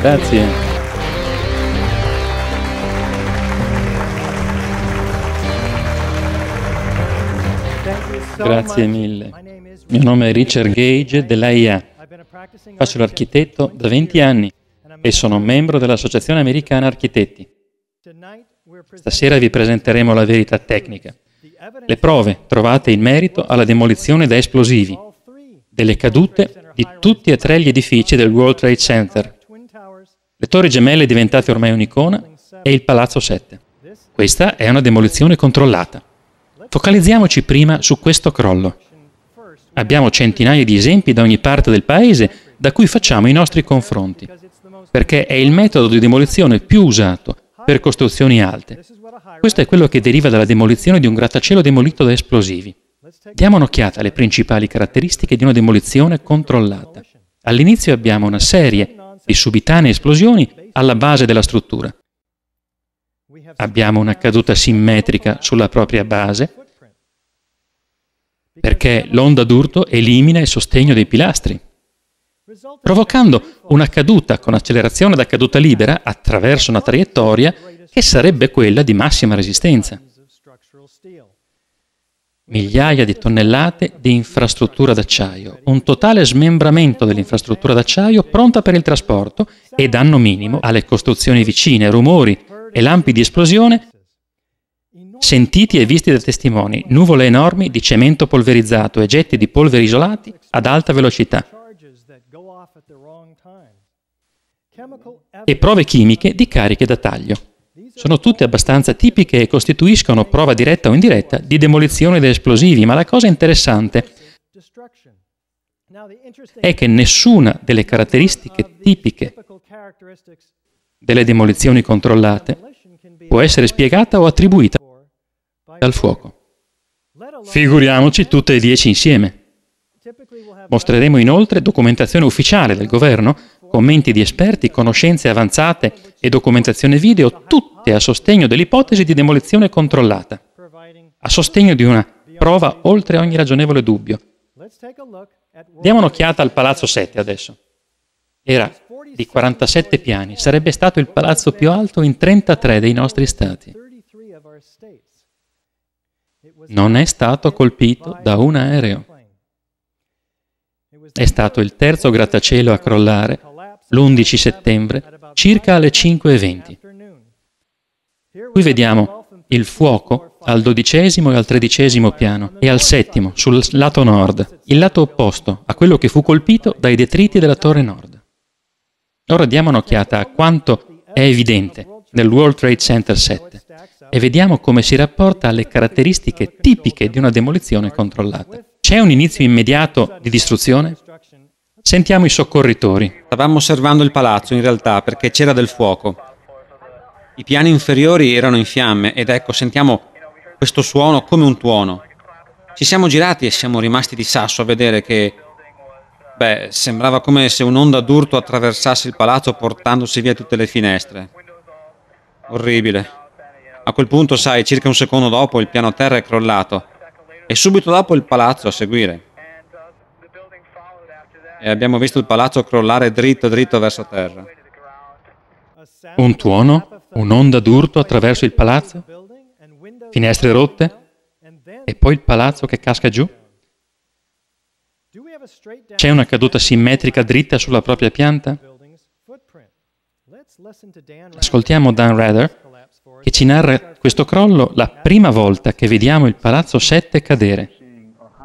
Grazie. Grazie mille. Mio nome è Richard Gage dell'AIA. Faccio l'architetto da 20 anni e sono membro dell'Associazione Americana Architetti. Stasera vi presenteremo la verità tecnica, le prove trovate in merito alla demolizione da esplosivi, delle cadute di tutti e tre gli edifici del World Trade Center le torri gemelle diventate ormai un'icona e il Palazzo 7. Questa è una demolizione controllata. Focalizziamoci prima su questo crollo. Abbiamo centinaia di esempi da ogni parte del paese da cui facciamo i nostri confronti, perché è il metodo di demolizione più usato per costruzioni alte. Questo è quello che deriva dalla demolizione di un grattacielo demolito da esplosivi. Diamo un'occhiata alle principali caratteristiche di una demolizione controllata. All'inizio abbiamo una serie di subitanee esplosioni alla base della struttura. Abbiamo una caduta simmetrica sulla propria base perché l'onda d'urto elimina il sostegno dei pilastri, provocando una caduta con accelerazione da caduta libera attraverso una traiettoria che sarebbe quella di massima resistenza migliaia di tonnellate di infrastruttura d'acciaio, un totale smembramento dell'infrastruttura d'acciaio pronta per il trasporto e danno minimo alle costruzioni vicine, rumori e lampi di esplosione sentiti e visti da testimoni, nuvole enormi di cemento polverizzato e getti di polvere isolati ad alta velocità e prove chimiche di cariche da taglio. Sono tutte abbastanza tipiche e costituiscono prova diretta o indiretta di demolizione di esplosivi, ma la cosa interessante è che nessuna delle caratteristiche tipiche delle demolizioni controllate può essere spiegata o attribuita al fuoco. Figuriamoci tutte e dieci insieme. Mostreremo inoltre documentazione ufficiale del governo commenti di esperti, conoscenze avanzate e documentazione video, tutte a sostegno dell'ipotesi di demolizione controllata, a sostegno di una prova oltre ogni ragionevole dubbio. Diamo un'occhiata al Palazzo 7 adesso. Era di 47 piani, sarebbe stato il palazzo più alto in 33 dei nostri stati. Non è stato colpito da un aereo. È stato il terzo grattacielo a crollare l'11 settembre, circa alle 5.20. Qui vediamo il fuoco al dodicesimo e al tredicesimo piano e al settimo, sul lato nord, il lato opposto a quello che fu colpito dai detriti della torre nord. Ora diamo un'occhiata a quanto è evidente nel World Trade Center 7 e vediamo come si rapporta alle caratteristiche tipiche di una demolizione controllata. C'è un inizio immediato di distruzione? Sentiamo i soccorritori. Stavamo osservando il palazzo in realtà perché c'era del fuoco. I piani inferiori erano in fiamme ed ecco sentiamo questo suono come un tuono. Ci siamo girati e siamo rimasti di sasso a vedere che... Beh, sembrava come se un'onda d'urto attraversasse il palazzo portandosi via tutte le finestre. Orribile. A quel punto, sai, circa un secondo dopo il piano terra è crollato e subito dopo il palazzo a seguire e abbiamo visto il palazzo crollare dritto dritto verso terra. Un tuono, un'onda d'urto attraverso il palazzo, finestre rotte e poi il palazzo che casca giù. C'è una caduta simmetrica dritta sulla propria pianta? Ascoltiamo Dan Rather che ci narra questo crollo la prima volta che vediamo il palazzo 7 cadere.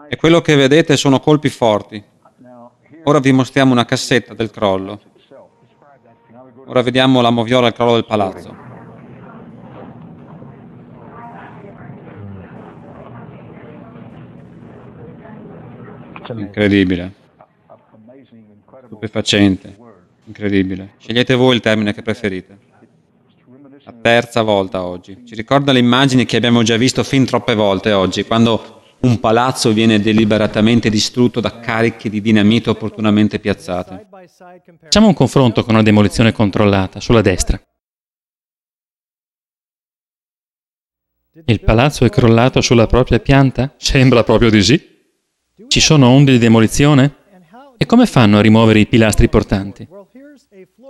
E quello che vedete sono colpi forti, Ora vi mostriamo una cassetta del crollo. Ora vediamo la moviola al crollo del palazzo. Incredibile. Stupefacente. Incredibile. Scegliete voi il termine che preferite. La terza volta oggi. Ci ricorda le immagini che abbiamo già visto fin troppe volte oggi, quando un palazzo viene deliberatamente distrutto da cariche di dinamite opportunamente piazzate. Facciamo un confronto con una demolizione controllata sulla destra. Il palazzo è crollato sulla propria pianta? Sembra proprio di sì. Ci sono onde di demolizione? E come fanno a rimuovere i pilastri portanti?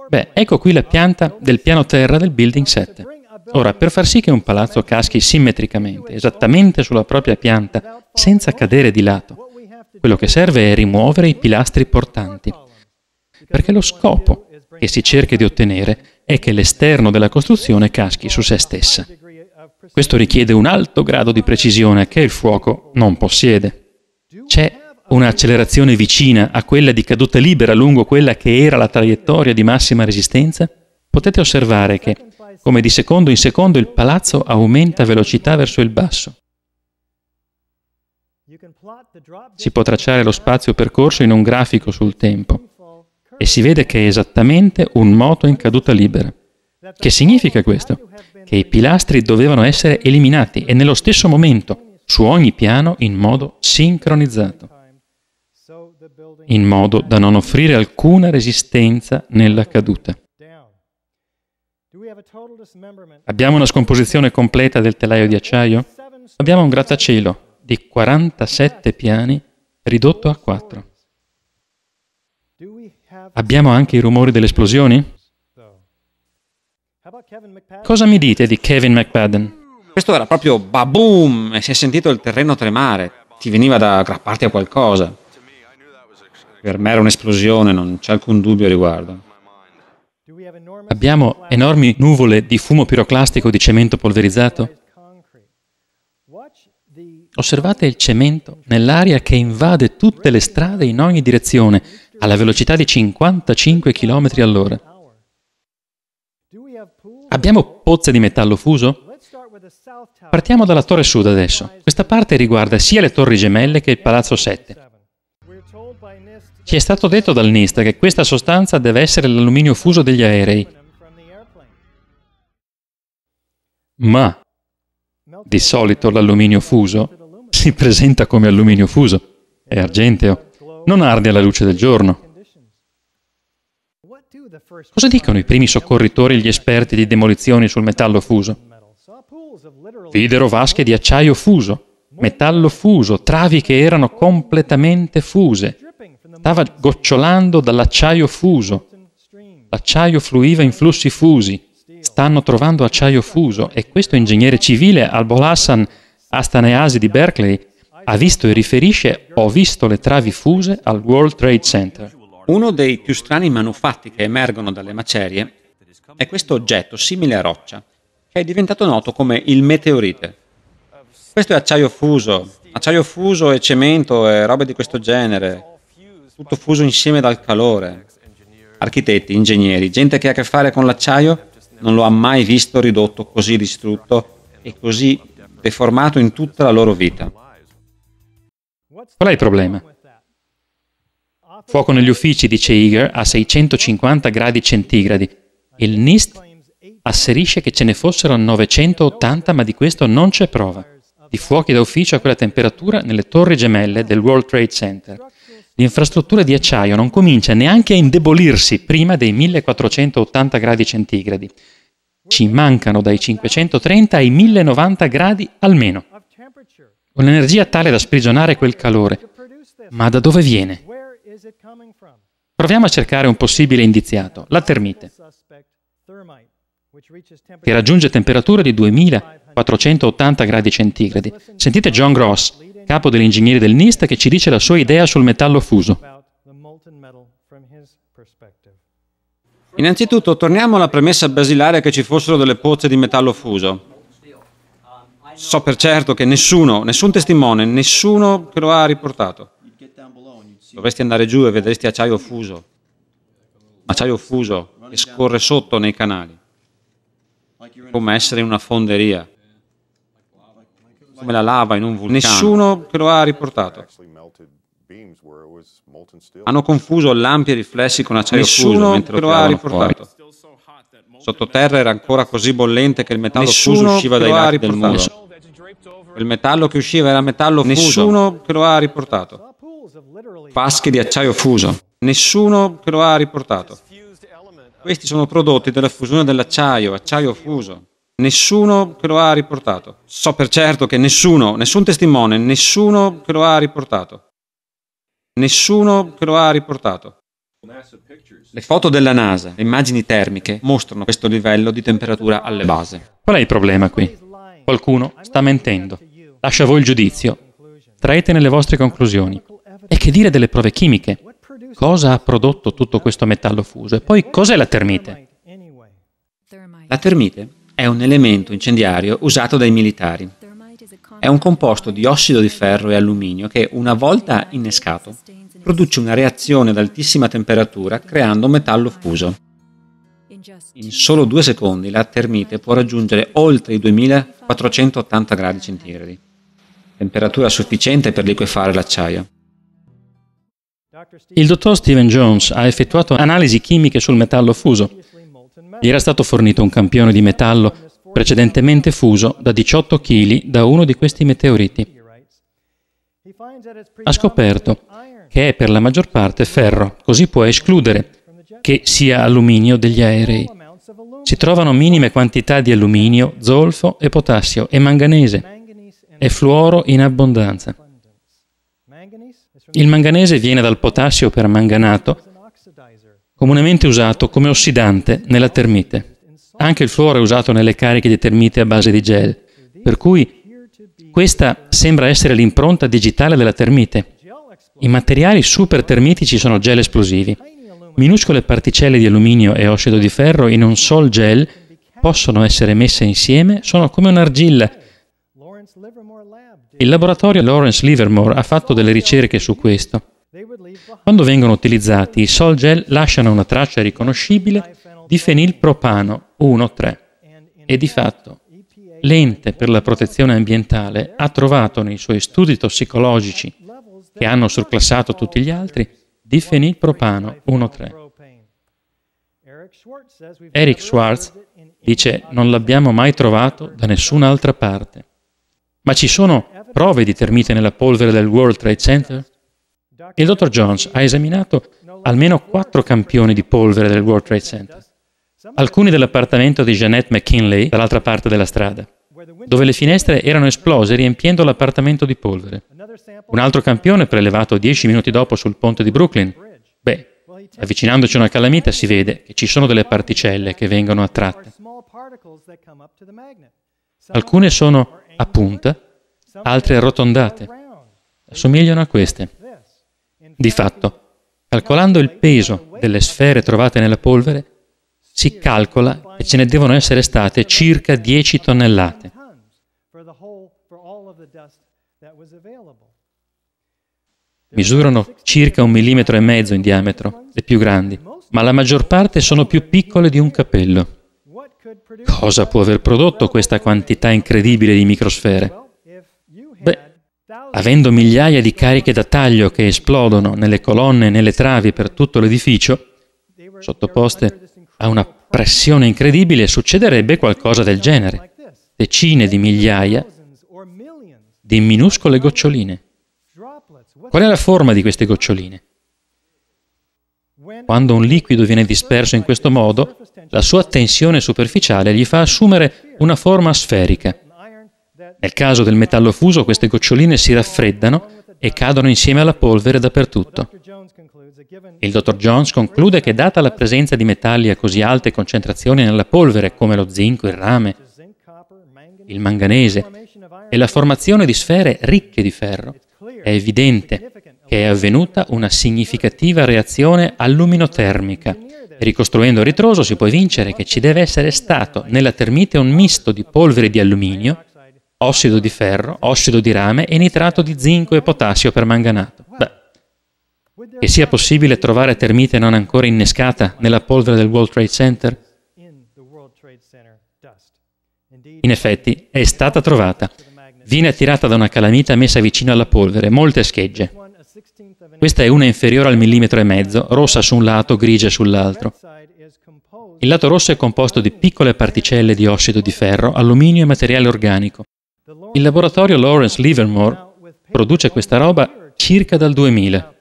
Beh, ecco qui la pianta del piano terra del Building 7. Ora, per far sì che un palazzo caschi simmetricamente, esattamente sulla propria pianta, senza cadere di lato. Quello che serve è rimuovere i pilastri portanti, perché lo scopo che si cerca di ottenere è che l'esterno della costruzione caschi su se stessa. Questo richiede un alto grado di precisione che il fuoco non possiede. C'è un'accelerazione vicina a quella di caduta libera lungo quella che era la traiettoria di massima resistenza? Potete osservare che, come di secondo in secondo, il palazzo aumenta velocità verso il basso. Si può tracciare lo spazio percorso in un grafico sul tempo e si vede che è esattamente un moto in caduta libera. Che significa questo? Che i pilastri dovevano essere eliminati e nello stesso momento, su ogni piano, in modo sincronizzato, in modo da non offrire alcuna resistenza nella caduta. Abbiamo una scomposizione completa del telaio di acciaio? Abbiamo un grattacielo di 47 piani ridotto a 4. Abbiamo anche i rumori delle esplosioni? Cosa mi dite di Kevin McPadden? Questo era proprio baboom e si è sentito il terreno tremare, ti veniva da aggrapparti a qualcosa. Per me era un'esplosione, non c'è alcun dubbio a riguardo. Abbiamo enormi nuvole di fumo piroclastico di cemento polverizzato? Osservate il cemento nell'aria che invade tutte le strade in ogni direzione, alla velocità di 55 km all'ora. Abbiamo pozze di metallo fuso? Partiamo dalla torre sud adesso. Questa parte riguarda sia le torri gemelle che il palazzo 7. Ci è stato detto dal NIST che questa sostanza deve essere l'alluminio fuso degli aerei. Ma di solito l'alluminio fuso si presenta come alluminio fuso, è argenteo, non arde alla luce del giorno. Cosa dicono i primi soccorritori e gli esperti di demolizioni sul metallo fuso? Videro vasche di acciaio fuso, metallo fuso, travi che erano completamente fuse. Stava gocciolando dall'acciaio fuso. L'acciaio fluiva in flussi fusi. Stanno trovando acciaio fuso e questo ingegnere civile al Bolassan Astaneasi di Berkeley ha visto e riferisce Ho visto le travi fuse al World Trade Center. Uno dei più strani manufatti che emergono dalle macerie è questo oggetto simile a roccia, che è diventato noto come il meteorite. Questo è acciaio fuso, acciaio fuso e cemento e robe di questo genere, tutto fuso insieme dal calore. Architetti, ingegneri, gente che ha a che fare con l'acciaio non lo ha mai visto ridotto così distrutto e così deformato in tutta la loro vita. Qual è il problema? Fuoco negli uffici, dice Eager, a 650 gradi centigradi. Il NIST asserisce che ce ne fossero 980, ma di questo non c'è prova. Di fuochi da ufficio a quella temperatura nelle torri gemelle del World Trade Center. L'infrastruttura di acciaio non comincia neanche a indebolirsi prima dei 1480 gradi centigradi ci mancano dai 530 ai 1090 gradi almeno. Un'energia tale da sprigionare quel calore. Ma da dove viene? Proviamo a cercare un possibile indiziato, la termite, che raggiunge temperature di 2480 gradi centigradi. Sentite John Gross, capo degli ingegneri del NIST, che ci dice la sua idea sul metallo fuso. Innanzitutto torniamo alla premessa basilare che ci fossero delle pozze di metallo fuso. So per certo che nessuno, nessun testimone, nessuno che lo ha riportato. Dovresti andare giù e vedresti acciaio fuso, acciaio fuso che scorre sotto nei canali, come essere in una fonderia, come la lava in un vulcano. Nessuno che lo ha riportato. Hanno confuso lampi e riflessi con acciaio Nessuno fuso lo ha riportato. Fuori. Sottoterra era ancora così bollente che il metallo Nessuno fuso usciva dai lati del muro. Il metallo che usciva era metallo fuso. Nessuno che lo ha riportato. Paschi di acciaio fuso. Nessuno che lo ha riportato. Questi sono prodotti della fusione dell'acciaio, acciaio fuso. Nessuno che lo ha riportato. So per certo che nessuno, nessun testimone, nessuno che lo ha riportato. Nessuno che lo ha riportato. Le foto della NASA, le immagini termiche, mostrano questo livello di temperatura alle base. Qual è il problema qui? Qualcuno sta mentendo. Lascia a voi il giudizio. Traete nelle vostre conclusioni. E che dire delle prove chimiche? Cosa ha prodotto tutto questo metallo fuso? E poi cos'è la termite? La termite è un elemento incendiario usato dai militari è un composto di ossido di ferro e alluminio che, una volta innescato, produce una reazione ad altissima temperatura creando metallo fuso. In solo due secondi la termite può raggiungere oltre i 2480 gradi centigradi, temperatura sufficiente per liquefare l'acciaio. Il dottor Steven Jones ha effettuato analisi chimiche sul metallo fuso. Gli era stato fornito un campione di metallo precedentemente fuso da 18 kg da uno di questi meteoriti. Ha scoperto che è per la maggior parte ferro, così può escludere che sia alluminio degli aerei. Si trovano minime quantità di alluminio, zolfo e potassio e manganese e fluoro in abbondanza. Il manganese viene dal potassio permanganato, comunemente usato come ossidante nella termite. Anche il fluoro è usato nelle cariche di termite a base di gel, per cui questa sembra essere l'impronta digitale della termite. I materiali super termitici sono gel esplosivi. Minuscole particelle di alluminio e ossido di ferro in un sol gel possono essere messe insieme, sono come un'argilla. Il laboratorio Lawrence Livermore ha fatto delle ricerche su questo. Quando vengono utilizzati, i sol gel lasciano una traccia riconoscibile di fenilpropano, 1.3 e di fatto l'ente per la protezione ambientale ha trovato nei suoi studi tossicologici che hanno surclassato tutti gli altri di fenilpropano 1.3. Eric Schwartz dice non l'abbiamo mai trovato da nessun'altra parte. Ma ci sono prove di termite nella polvere del World Trade Center? Il dottor Jones ha esaminato almeno quattro campioni di polvere del World Trade Center alcuni dell'appartamento di Jeanette McKinley dall'altra parte della strada, dove le finestre erano esplose riempiendo l'appartamento di polvere. Un altro campione prelevato dieci minuti dopo sul ponte di Brooklyn. Beh, avvicinandoci a una calamita si vede che ci sono delle particelle che vengono attratte. Alcune sono a punta, altre arrotondate. Assomigliano a queste. Di fatto, calcolando il peso delle sfere trovate nella polvere, si calcola che ce ne devono essere state circa 10 tonnellate. Misurano circa un millimetro e mezzo in diametro, le più grandi, ma la maggior parte sono più piccole di un capello. Cosa può aver prodotto questa quantità incredibile di microsfere? Beh, avendo migliaia di cariche da taglio che esplodono nelle colonne e nelle travi per tutto l'edificio, sottoposte a una pressione incredibile, succederebbe qualcosa del genere. Decine di migliaia di minuscole goccioline. Qual è la forma di queste goccioline? Quando un liquido viene disperso in questo modo, la sua tensione superficiale gli fa assumere una forma sferica. Nel caso del metallo fuso, queste goccioline si raffreddano e cadono insieme alla polvere dappertutto. Il dottor Jones conclude che data la presenza di metalli a così alte concentrazioni nella polvere come lo zinco, il rame, il manganese e la formazione di sfere ricche di ferro, è evidente che è avvenuta una significativa reazione alluminotermica. Ricostruendo il ritroso si può evincere che ci deve essere stato nella termite un misto di polvere di alluminio, ossido di ferro, ossido di rame e nitrato di zinco e potassio permanganato. Beh, che sia possibile trovare termite non ancora innescata nella polvere del World Trade Center? In effetti, è stata trovata. Viene attirata da una calamita messa vicino alla polvere, molte schegge. Questa è una inferiore al millimetro e mezzo, rossa su un lato, grigia sull'altro. Il lato rosso è composto di piccole particelle di ossido di ferro, alluminio e materiale organico. Il laboratorio Lawrence Livermore produce questa roba circa dal 2000.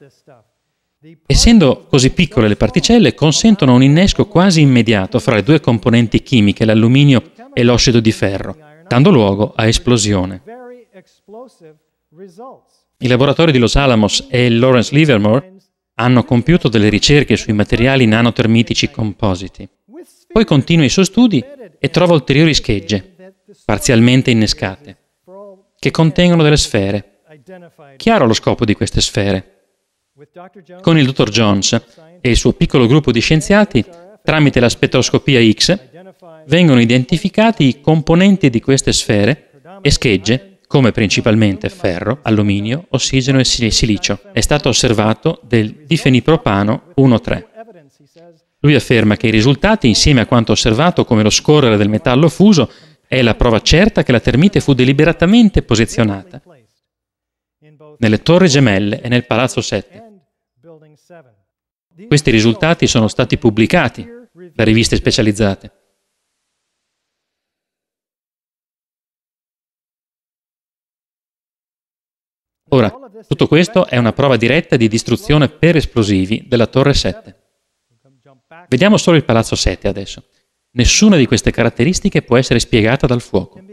Essendo così piccole le particelle, consentono un innesco quasi immediato fra le due componenti chimiche, l'alluminio e l'ossido di ferro, dando luogo a esplosione. I laboratori di Los Alamos e il Lawrence Livermore hanno compiuto delle ricerche sui materiali nanotermitici compositi. Poi continua i suoi studi e trova ulteriori schegge, parzialmente innescate, che contengono delle sfere. Chiaro lo scopo di queste sfere. Con il dottor Jones e il suo piccolo gruppo di scienziati, tramite la spettroscopia X, vengono identificati i componenti di queste sfere e schegge come principalmente ferro, alluminio, ossigeno e silicio. È stato osservato del difenipropano 1,3. Lui afferma che i risultati, insieme a quanto osservato come lo scorrere del metallo fuso, è la prova certa che la termite fu deliberatamente posizionata nelle Torri Gemelle e nel Palazzo 7. Questi risultati sono stati pubblicati da riviste specializzate. Ora, tutto questo è una prova diretta di distruzione per esplosivi della Torre 7. Vediamo solo il Palazzo 7 adesso. Nessuna di queste caratteristiche può essere spiegata dal fuoco.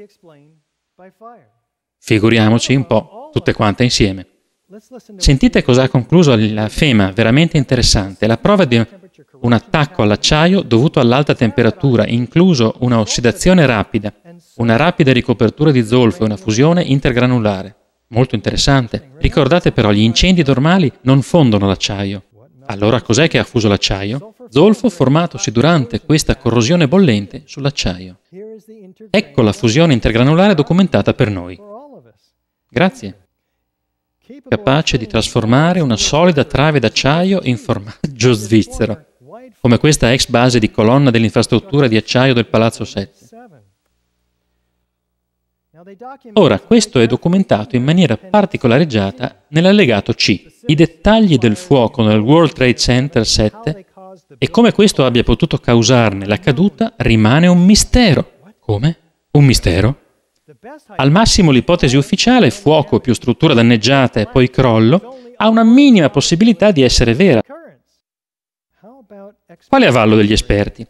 Figuriamoci un po' tutte quante insieme. Sentite cosa ha concluso la FEMA, veramente interessante. La prova di un attacco all'acciaio dovuto all'alta temperatura, incluso una ossidazione rapida, una rapida ricopertura di zolfo e una fusione intergranulare. Molto interessante. Ricordate però, gli incendi normali non fondono l'acciaio. Allora cos'è che ha fuso l'acciaio? Zolfo formatosi durante questa corrosione bollente sull'acciaio. Ecco la fusione intergranulare documentata per noi. Grazie capace di trasformare una solida trave d'acciaio in formaggio svizzero, come questa ex base di colonna dell'infrastruttura di acciaio del Palazzo 7. Ora, questo è documentato in maniera particolareggiata nell'allegato C, i dettagli del fuoco nel World Trade Center 7 e come questo abbia potuto causarne la caduta rimane un mistero. Come? Un mistero? Al massimo l'ipotesi ufficiale, fuoco più struttura danneggiata e poi crollo, ha una minima possibilità di essere vera. Quale avallo degli esperti?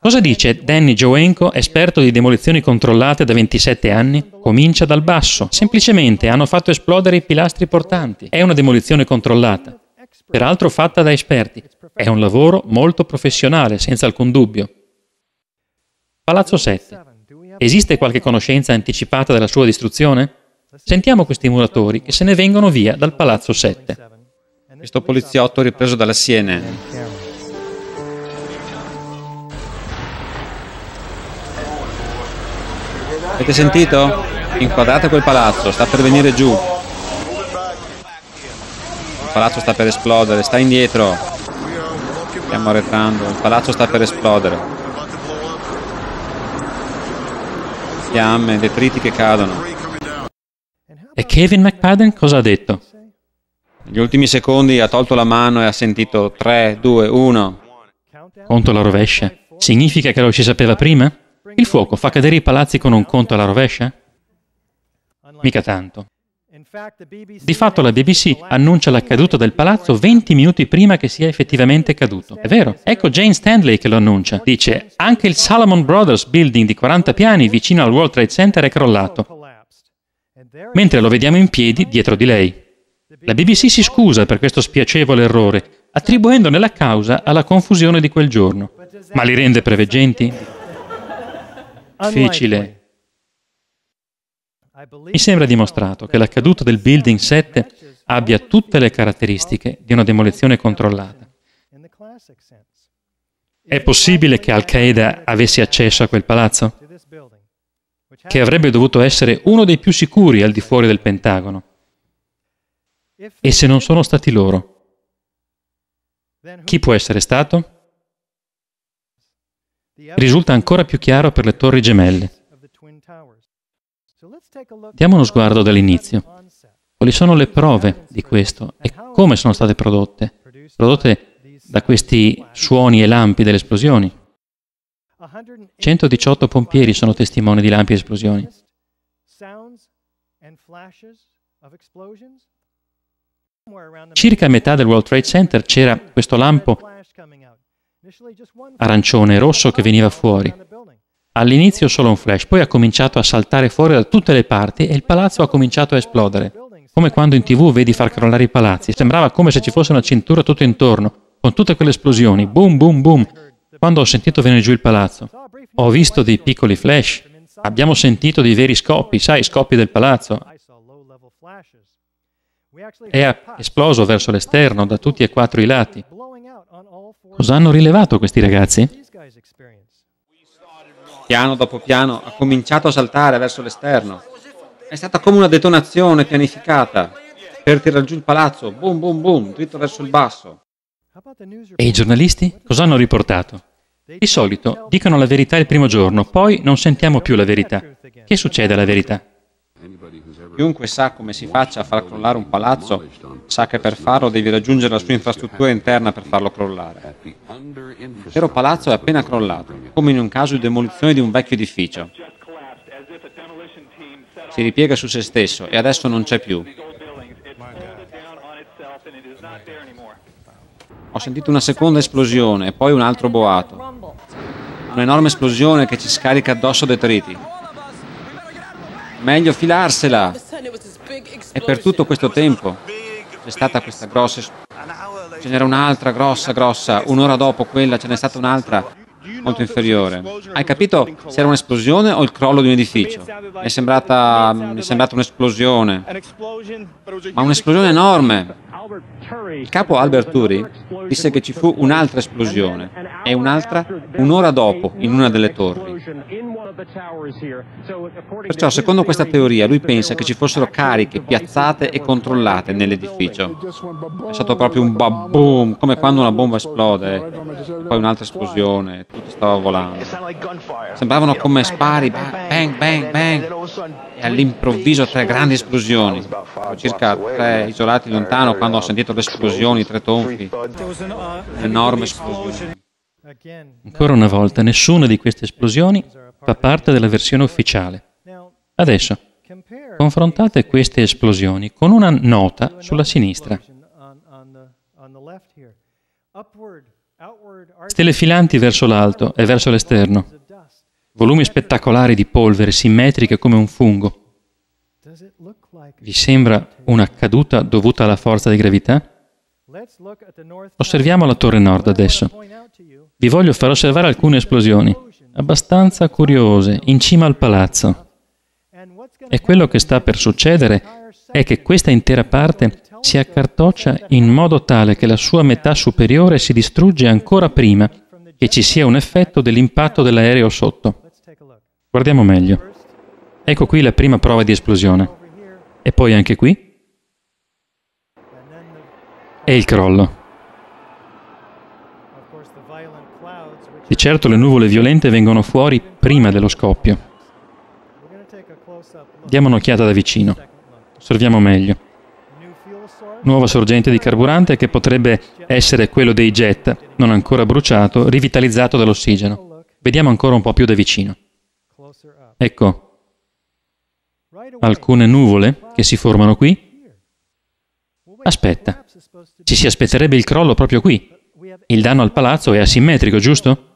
Cosa dice Danny Joenko, esperto di demolizioni controllate da 27 anni? Comincia dal basso. Semplicemente hanno fatto esplodere i pilastri portanti. È una demolizione controllata, peraltro fatta da esperti. È un lavoro molto professionale, senza alcun dubbio. Palazzo 7. Esiste qualche conoscenza anticipata della sua distruzione? Sentiamo questi muratori che se ne vengono via dal palazzo 7. Questo poliziotto ripreso dalla Siena. Avete sentito? Inquadrate quel palazzo, sta per venire giù. Il palazzo sta per esplodere, sta indietro. Stiamo arretrando, il palazzo sta per esplodere. fiamme, detriti che cadono. E Kevin McPadden cosa ha detto? Negli ultimi secondi ha tolto la mano e ha sentito 3, 2, 1. Conto alla rovescia. Significa che lo si sapeva prima? Il fuoco fa cadere i palazzi con un conto alla rovescia? Mica tanto. Di fatto la BBC annuncia la caduta del palazzo 20 minuti prima che sia effettivamente caduto. È vero. Ecco Jane Stanley che lo annuncia. Dice, anche il Salomon Brothers Building di 40 piani vicino al World Trade Center è crollato, mentre lo vediamo in piedi dietro di lei. La BBC si scusa per questo spiacevole errore, attribuendone la causa alla confusione di quel giorno. Ma li rende preveggenti? Difficile. Mi sembra dimostrato che la caduta del Building 7 abbia tutte le caratteristiche di una demolizione controllata. È possibile che Al-Qaeda avesse accesso a quel palazzo? Che avrebbe dovuto essere uno dei più sicuri al di fuori del Pentagono. E se non sono stati loro, chi può essere stato? Risulta ancora più chiaro per le torri gemelle. Diamo uno sguardo dall'inizio. Quali sono le prove di questo e come sono state prodotte? Prodotte da questi suoni e lampi delle esplosioni. 118 pompieri sono testimoni di lampi e esplosioni. Circa a metà del World Trade Center c'era questo lampo arancione rosso che veniva fuori. All'inizio solo un flash, poi ha cominciato a saltare fuori da tutte le parti e il palazzo ha cominciato a esplodere. Come quando in tv vedi far crollare i palazzi, sembrava come se ci fosse una cintura tutto intorno, con tutte quelle esplosioni, boom, boom, boom. Quando ho sentito venire giù il palazzo, ho visto dei piccoli flash, abbiamo sentito dei veri scoppi, sai, scoppi del palazzo. È esploso verso l'esterno da tutti e quattro i lati. Cosa hanno rilevato questi ragazzi? piano dopo piano, ha cominciato a saltare verso l'esterno. È stata come una detonazione pianificata per tirar giù il palazzo, boom boom boom, dritto verso il basso. E i giornalisti cosa hanno riportato? Di solito dicono la verità il primo giorno, poi non sentiamo più la verità. Che succede alla verità? Chiunque sa come si faccia a far crollare un palazzo, sa che per farlo devi raggiungere la sua infrastruttura interna per farlo crollare. L'intero palazzo è appena crollato, come in un caso di demolizione di un vecchio edificio. Si ripiega su se stesso e adesso non c'è più. Ho sentito una seconda esplosione e poi un altro boato. Un'enorme esplosione che ci scarica addosso detriti meglio filarsela. E per tutto questo tempo c'è stata questa grossa... Ce n'era un'altra grossa, grossa, un'ora dopo quella ce n'è stata un'altra molto inferiore. Hai capito se era un'esplosione o il crollo di un edificio? Mi è sembrata, mm, mi è sembrata un'esplosione, ma un'esplosione enorme. Il capo Albert Turi disse che ci fu un'altra esplosione e un'altra un'ora dopo in una delle torri. Perciò, secondo questa teoria, lui pensa che ci fossero cariche piazzate e controllate nell'edificio. È stato proprio un ba-boom, come quando una bomba esplode, poi un'altra esplosione, tutto stava volando. Sembravano come spari, bang, bang, bang, e all'improvviso tre grandi esplosioni. circa tre isolati lontano quando ho sentito le esplosioni, tre tonfi, enorme esplosione. Ancora una volta, nessuna di queste esplosioni fa parte della versione ufficiale. Adesso, confrontate queste esplosioni con una nota sulla sinistra. Stelle filanti verso l'alto e verso l'esterno. Volumi spettacolari di polvere simmetriche come un fungo. Vi sembra una caduta dovuta alla forza di gravità? Osserviamo la torre nord adesso. Vi voglio far osservare alcune esplosioni abbastanza curiose in cima al palazzo. E quello che sta per succedere è che questa intera parte si accartoccia in modo tale che la sua metà superiore si distrugge ancora prima che ci sia un effetto dell'impatto dell'aereo sotto. Guardiamo meglio. Ecco qui la prima prova di esplosione. E poi anche qui. E il crollo. Di certo le nuvole violente vengono fuori prima dello scoppio. Diamo un'occhiata da vicino. Osserviamo meglio. Nuova sorgente di carburante che potrebbe essere quello dei jet, non ancora bruciato, rivitalizzato dall'ossigeno. Vediamo ancora un po' più da vicino. Ecco alcune nuvole che si formano qui. Aspetta, ci si aspetterebbe il crollo proprio qui. Il danno al palazzo è asimmetrico, giusto?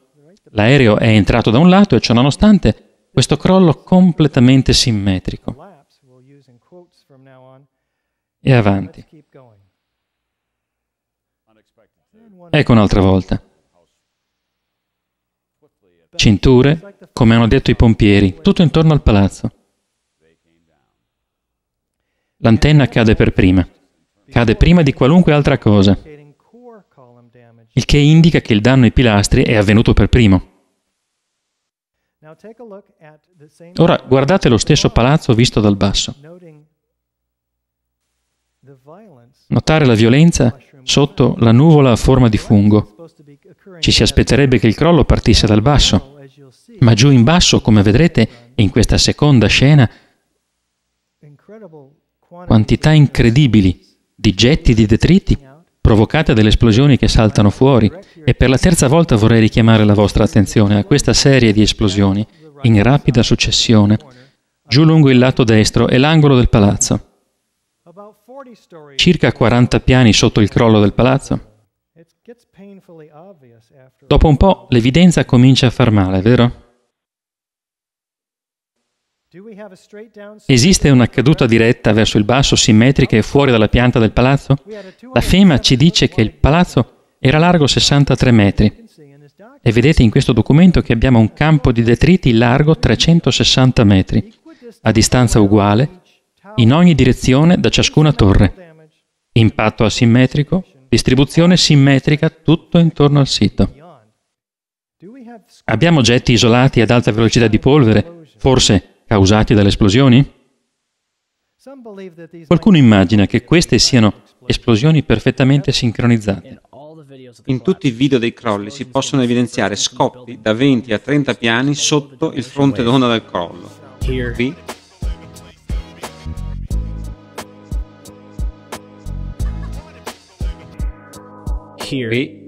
L'aereo è entrato da un lato e ciononostante questo crollo completamente simmetrico. E avanti. Ecco un'altra volta. Cinture, come hanno detto i pompieri, tutto intorno al palazzo. L'antenna cade per prima. Cade prima di qualunque altra cosa il che indica che il danno ai pilastri è avvenuto per primo. Ora guardate lo stesso palazzo visto dal basso. Notare la violenza sotto la nuvola a forma di fungo. Ci si aspetterebbe che il crollo partisse dal basso, ma giù in basso, come vedrete in questa seconda scena, quantità incredibili di getti di detriti provocate dalle esplosioni che saltano fuori e per la terza volta vorrei richiamare la vostra attenzione a questa serie di esplosioni in rapida successione giù lungo il lato destro e l'angolo del palazzo. Circa 40 piani sotto il crollo del palazzo. Dopo un po' l'evidenza comincia a far male, vero? Esiste una caduta diretta verso il basso, simmetrica e fuori dalla pianta del palazzo? La FEMA ci dice che il palazzo era largo 63 metri. E vedete in questo documento che abbiamo un campo di detriti largo 360 metri, a distanza uguale, in ogni direzione da ciascuna torre. Impatto asimmetrico, distribuzione simmetrica tutto intorno al sito. Abbiamo oggetti isolati ad alta velocità di polvere, forse causati dalle esplosioni? Qualcuno immagina che queste siano esplosioni perfettamente sincronizzate. In tutti i video dei crolli si possono evidenziare scoppi da 20 a 30 piani sotto il fronte d'onda del crollo. Qui qui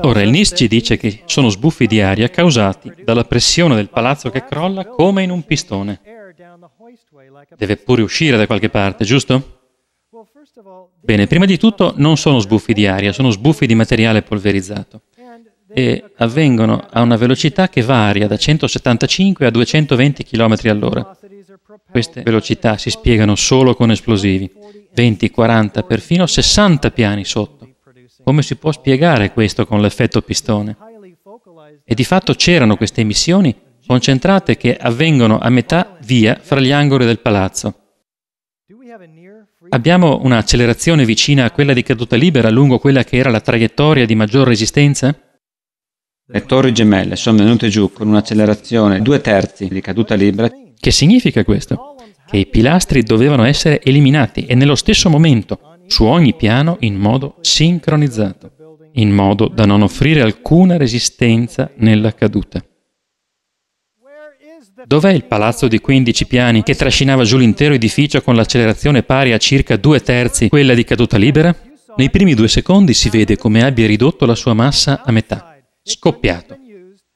Ora il NIST ci dice che sono sbuffi di aria causati dalla pressione del palazzo che crolla come in un pistone. Deve pure uscire da qualche parte, giusto? Bene, prima di tutto non sono sbuffi di aria, sono sbuffi di materiale polverizzato e avvengono a una velocità che varia da 175 a 220 km all'ora. Queste velocità si spiegano solo con esplosivi, 20, 40, perfino 60 piani sotto. Come si può spiegare questo con l'effetto pistone? E di fatto c'erano queste emissioni concentrate che avvengono a metà via fra gli angoli del palazzo. Abbiamo un'accelerazione vicina a quella di caduta libera lungo quella che era la traiettoria di maggior resistenza? Le torri gemelle sono venute giù con un'accelerazione due terzi di caduta libera. Che significa questo? Che i pilastri dovevano essere eliminati e nello stesso momento su ogni piano in modo sincronizzato, in modo da non offrire alcuna resistenza nella caduta. Dov'è il palazzo di 15 piani che trascinava giù l'intero edificio con l'accelerazione pari a circa due terzi quella di caduta libera? Nei primi due secondi si vede come abbia ridotto la sua massa a metà, scoppiato.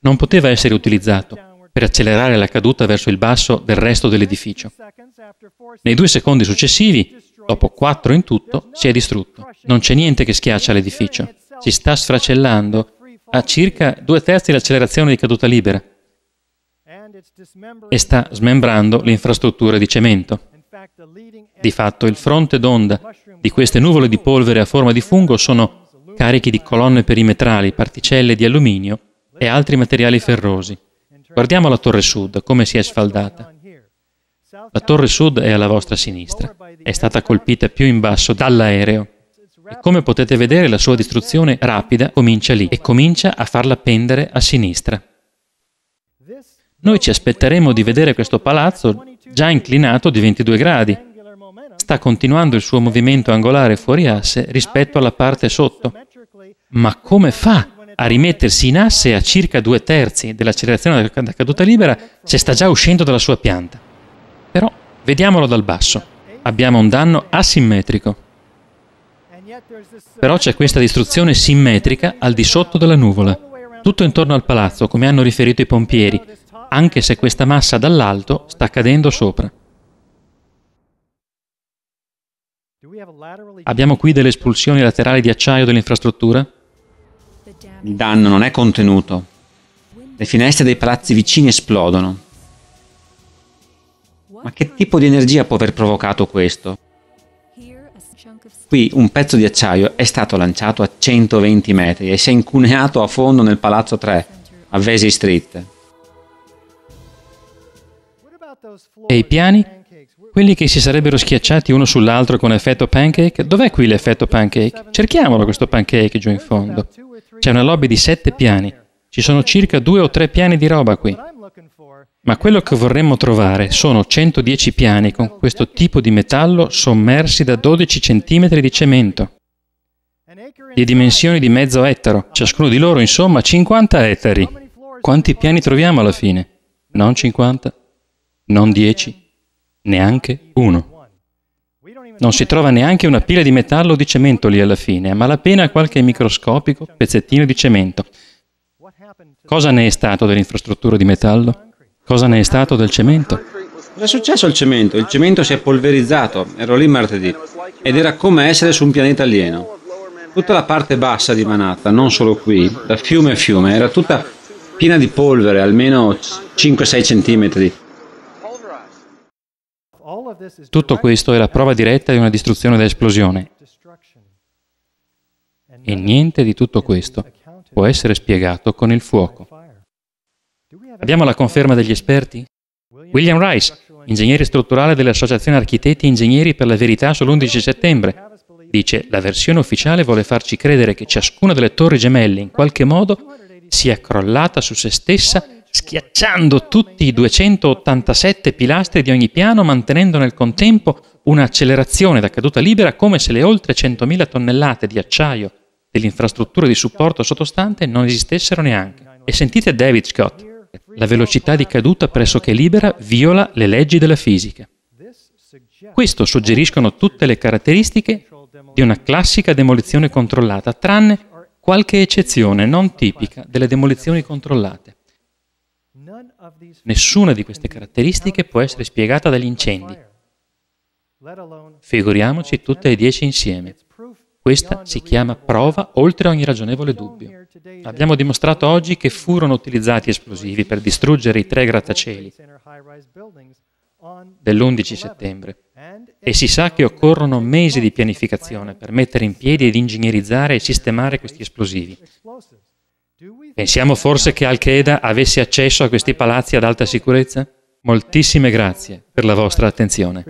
Non poteva essere utilizzato per accelerare la caduta verso il basso del resto dell'edificio. Nei due secondi successivi Dopo quattro in tutto si è distrutto. Non c'è niente che schiaccia l'edificio. Si sta sfracellando a circa due terzi l'accelerazione di caduta libera e sta smembrando l'infrastruttura di cemento. Di fatto il fronte d'onda di queste nuvole di polvere a forma di fungo sono carichi di colonne perimetrali, particelle di alluminio e altri materiali ferrosi. Guardiamo la torre sud, come si è sfaldata. La torre sud è alla vostra sinistra. È stata colpita più in basso dall'aereo. E come potete vedere la sua distruzione rapida comincia lì e comincia a farla pendere a sinistra. Noi ci aspetteremo di vedere questo palazzo già inclinato di 22 gradi. Sta continuando il suo movimento angolare fuori asse rispetto alla parte sotto. Ma come fa a rimettersi in asse a circa due terzi dell'accelerazione da caduta libera se sta già uscendo dalla sua pianta? Vediamolo dal basso. Abbiamo un danno asimmetrico. Però c'è questa distruzione simmetrica al di sotto della nuvola, tutto intorno al palazzo, come hanno riferito i pompieri, anche se questa massa dall'alto sta cadendo sopra. Abbiamo qui delle espulsioni laterali di acciaio dell'infrastruttura? Il danno non è contenuto. Le finestre dei palazzi vicini esplodono. Ma che tipo di energia può aver provocato questo? Qui un pezzo di acciaio è stato lanciato a 120 metri e si è incuneato a fondo nel palazzo 3, a Vesey Street. E i piani? Quelli che si sarebbero schiacciati uno sull'altro con effetto pancake? Dov'è qui l'effetto pancake? Cerchiamolo questo pancake giù in fondo. C'è una lobby di sette piani. Ci sono circa due o tre piani di roba qui. Ma quello che vorremmo trovare sono 110 piani con questo tipo di metallo sommersi da 12 cm di cemento, di dimensioni di mezzo ettaro, ciascuno di loro insomma 50 ettari. Quanti piani troviamo alla fine? Non 50, non 10, neanche uno. Non si trova neanche una pila di metallo o di cemento lì alla fine, a malapena qualche microscopico pezzettino di cemento. Cosa ne è stato dell'infrastruttura di metallo? Cosa ne è stato del cemento? Cosa è successo al cemento? Il cemento si è polverizzato, ero lì martedì, ed era come essere su un pianeta alieno. Tutta la parte bassa di Manhattan, non solo qui, da fiume a fiume, era tutta piena di polvere, almeno 5-6 centimetri. Tutto questo è la prova diretta di una distruzione da esplosione. E niente di tutto questo può essere spiegato con il fuoco. Abbiamo la conferma degli esperti? William Rice, ingegnere strutturale dell'Associazione Architetti e Ingegneri per la Verità sull'11 settembre, dice la versione ufficiale vuole farci credere che ciascuna delle torri gemelle in qualche modo sia crollata su se stessa schiacciando tutti i 287 pilastri di ogni piano mantenendo nel contempo un'accelerazione da caduta libera come se le oltre 100.000 tonnellate di acciaio dell'infrastruttura di supporto sottostante non esistessero neanche. E sentite David Scott, la velocità di caduta pressoché libera viola le leggi della fisica. Questo suggeriscono tutte le caratteristiche di una classica demolizione controllata, tranne qualche eccezione non tipica delle demolizioni controllate. Nessuna di queste caratteristiche può essere spiegata dagli incendi. Figuriamoci tutte e dieci insieme. Questa si chiama prova oltre ogni ragionevole dubbio. Abbiamo dimostrato oggi che furono utilizzati esplosivi per distruggere i tre grattacieli dell'11 settembre e si sa che occorrono mesi di pianificazione per mettere in piedi ed ingegnerizzare e sistemare questi esplosivi. Pensiamo forse che Al-Qaeda avesse accesso a questi palazzi ad alta sicurezza? Moltissime grazie per la vostra attenzione.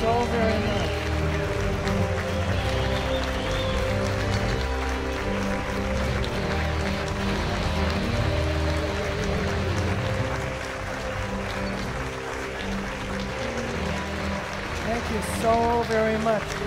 so very much. Thank you so very much.